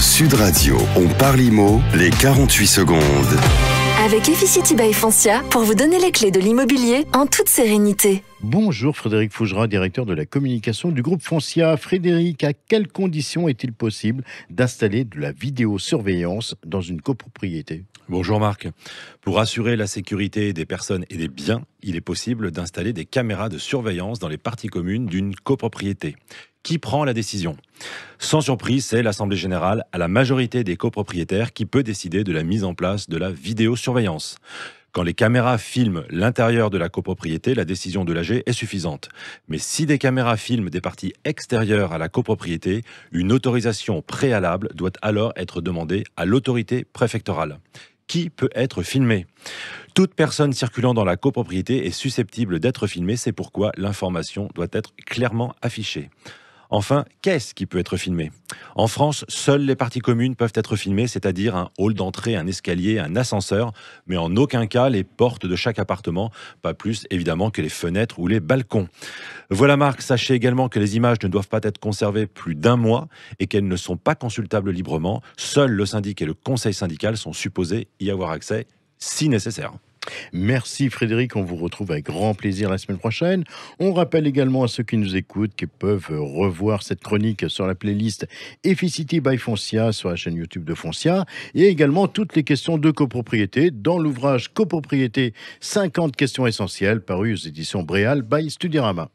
Sud Radio, on parle IMO, les 48 secondes. Avec Efficity by Foncia pour vous donner les clés de l'immobilier en toute sérénité. Bonjour Frédéric Fougera, directeur de la communication du groupe Foncia. Frédéric, à quelles conditions est-il possible d'installer de la vidéosurveillance dans une copropriété Bonjour Marc. Pour assurer la sécurité des personnes et des biens, il est possible d'installer des caméras de surveillance dans les parties communes d'une copropriété. Qui prend la décision Sans surprise, c'est l'Assemblée générale à la majorité des copropriétaires qui peut décider de la mise en place de la vidéosurveillance. Quand les caméras filment l'intérieur de la copropriété, la décision de l'AG est suffisante. Mais si des caméras filment des parties extérieures à la copropriété, une autorisation préalable doit alors être demandée à l'autorité préfectorale qui peut être filmé. Toute personne circulant dans la copropriété est susceptible d'être filmée, c'est pourquoi l'information doit être clairement affichée. Enfin, qu'est-ce qui peut être filmé En France, seules les parties communes peuvent être filmées, c'est-à-dire un hall d'entrée, un escalier, un ascenseur, mais en aucun cas les portes de chaque appartement, pas plus évidemment que les fenêtres ou les balcons. Voilà Marc, sachez également que les images ne doivent pas être conservées plus d'un mois et qu'elles ne sont pas consultables librement. Seuls le syndic et le conseil syndical sont supposés y avoir accès si nécessaire. Merci Frédéric, on vous retrouve avec grand plaisir la semaine prochaine. On rappelle également à ceux qui nous écoutent qu'ils peuvent revoir cette chronique sur la playlist Efficity by Foncia sur la chaîne YouTube de Foncia et également toutes les questions de copropriété dans l'ouvrage Copropriété 50 questions essentielles paru aux éditions Bréal by Studirama.